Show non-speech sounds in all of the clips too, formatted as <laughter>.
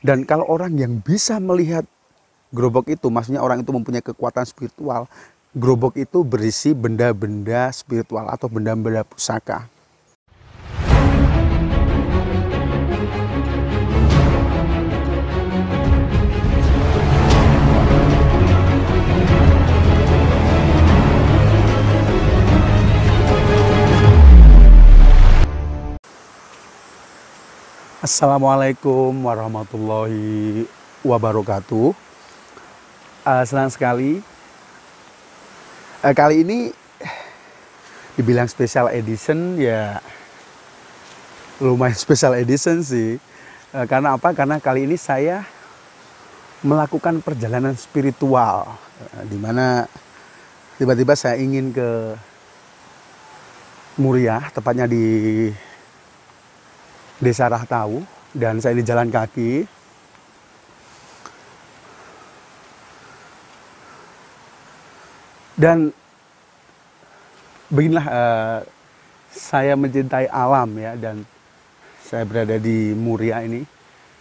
Dan kalau orang yang bisa melihat gerobok itu, maksudnya orang itu mempunyai kekuatan spiritual, gerobok itu berisi benda-benda spiritual atau benda-benda pusaka. Assalamualaikum warahmatullahi wabarakatuh. Uh, senang sekali. Uh, kali ini dibilang special edition ya lumayan <laughs> special edition sih. Uh, karena apa? Karena kali ini saya melakukan perjalanan spiritual, uh, dimana tiba-tiba saya ingin ke Muria, tepatnya di Desa Rahtau dan saya di jalan kaki. Dan beginilah uh, saya mencintai alam ya dan saya berada di Muria ini.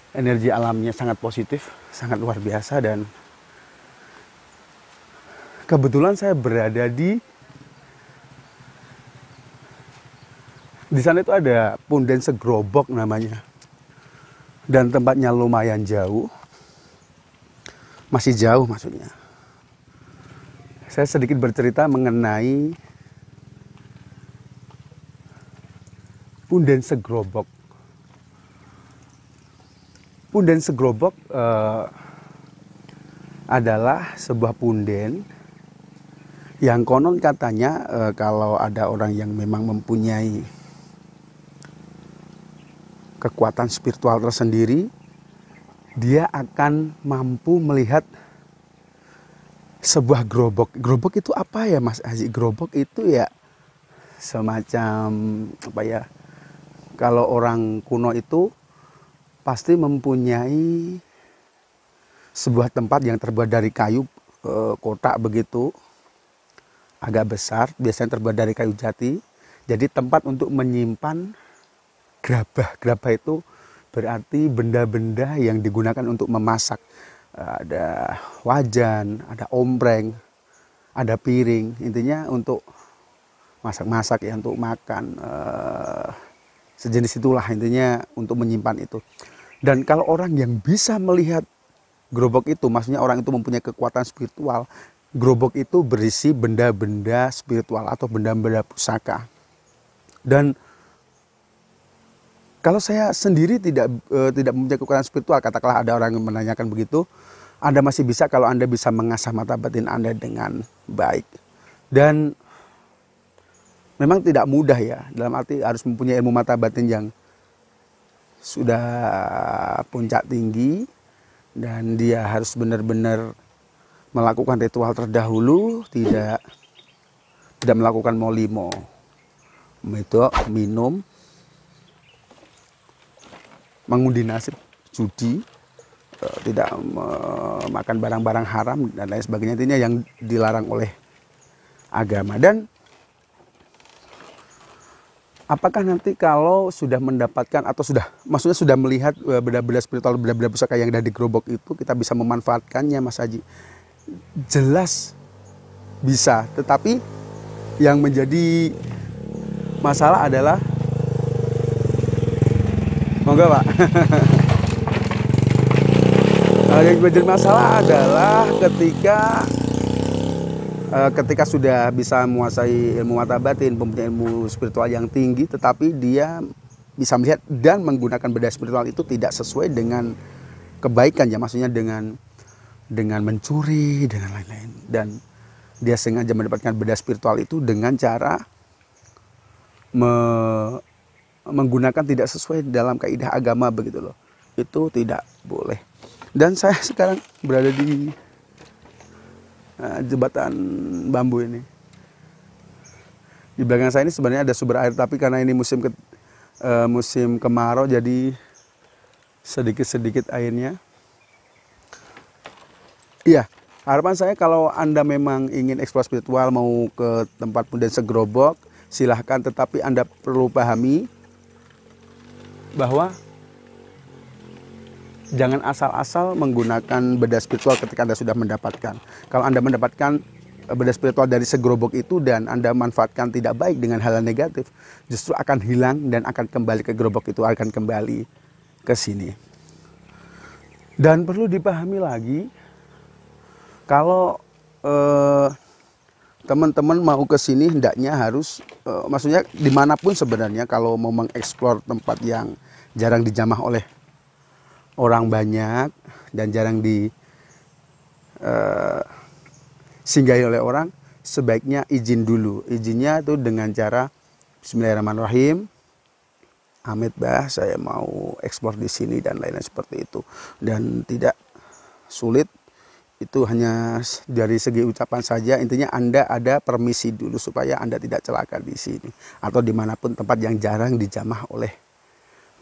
Energi alamnya sangat positif, sangat luar biasa dan kebetulan saya berada di Di sana itu ada punden segrobok namanya. Dan tempatnya lumayan jauh. Masih jauh maksudnya. Saya sedikit bercerita mengenai punden segrobok. Punden segrobok uh, eh, adalah sebuah punden yang konon katanya e, kalau ada orang yang memang mempunyai kekuatan spiritual tersendiri, dia akan mampu melihat sebuah gerobok. Gerobok itu apa ya Mas Aziz? Gerobok itu ya semacam apa ya? Kalau orang kuno itu pasti mempunyai sebuah tempat yang terbuat dari kayu e, kotak begitu agak besar biasanya terbuat dari kayu jati jadi tempat untuk menyimpan gerabah. Gerabah itu berarti benda-benda yang digunakan untuk memasak. Eh, ada wajan, ada ombreng, ada piring. Intinya untuk masak-masak ya, untuk makan. Eh, sejenis itulah intinya untuk menyimpan itu. Dan kalau orang yang bisa melihat gerobok itu, maksudnya orang itu mempunyai kekuatan spiritual, gerobok itu berisi benda-benda spiritual atau benda-benda pusaka. Dan kalau saya sendiri tidak e, tidak mempunyai kekuatan spiritual, katakanlah ada orang yang menanyakan begitu, Anda masih bisa kalau Anda bisa mengasah mata batin Anda dengan baik. Dan memang tidak mudah ya, dalam arti harus mempunyai ilmu mata batin yang sudah puncak tinggi dan dia harus benar-benar melakukan ritual terdahulu, tidak tidak melakukan molimo. Itu minum, mengundi nasib judi eh, tidak makan barang-barang haram dan lain sebagainya intinya yang dilarang oleh agama dan apakah nanti kalau sudah mendapatkan atau sudah maksudnya sudah melihat eh, benda-benda spiritual benda-benda pusaka yang ada di gerobok itu kita bisa memanfaatkannya Mas Haji jelas bisa tetapi yang menjadi masalah adalah juga pak nah, <laughs> yang menjadi masalah adalah ketika eh, ketika sudah bisa menguasai ilmu batin mempunyai ilmu spiritual yang tinggi tetapi dia bisa melihat dan menggunakan benda spiritual itu tidak sesuai dengan kebaikan ya maksudnya dengan dengan mencuri dengan lain-lain dan dia sengaja mendapatkan benda spiritual itu dengan cara me, menggunakan tidak sesuai dalam kaidah agama begitu loh. Itu tidak boleh. Dan saya sekarang berada di eh, jembatan bambu ini. Di belakang saya ini sebenarnya ada sumber air tapi karena ini musim ke, eh, musim kemarau jadi sedikit-sedikit airnya. Iya, harapan saya kalau Anda memang ingin eksplor spiritual mau ke tempat pun dan segerobok silahkan tetapi Anda perlu pahami bahwa jangan asal-asal menggunakan beda spiritual ketika Anda sudah mendapatkan. Kalau Anda mendapatkan eh, beda spiritual dari segerobok itu dan Anda manfaatkan tidak baik dengan hal, -hal negatif, justru akan hilang dan akan kembali ke gerobok itu, akan kembali ke sini. Dan perlu dipahami lagi, kalau eh, teman-teman mau ke sini hendaknya harus uh, maksudnya dimanapun sebenarnya kalau mau mengeksplor tempat yang jarang dijamah oleh orang banyak dan jarang di uh, singgahi oleh orang sebaiknya izin dulu izinnya itu dengan cara Bismillahirrahmanirrahim Amit bah saya mau eksplor di sini dan lain-lain seperti itu dan tidak sulit itu hanya dari segi ucapan saja intinya anda ada permisi dulu supaya anda tidak celaka di sini atau dimanapun tempat yang jarang dijamah oleh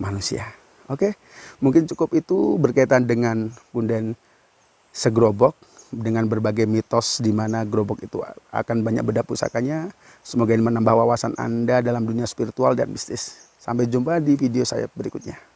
manusia oke mungkin cukup itu berkaitan dengan punden segrobok dengan berbagai mitos di mana gerobok itu akan banyak beda pusakanya semoga ini menambah wawasan anda dalam dunia spiritual dan bisnis sampai jumpa di video saya berikutnya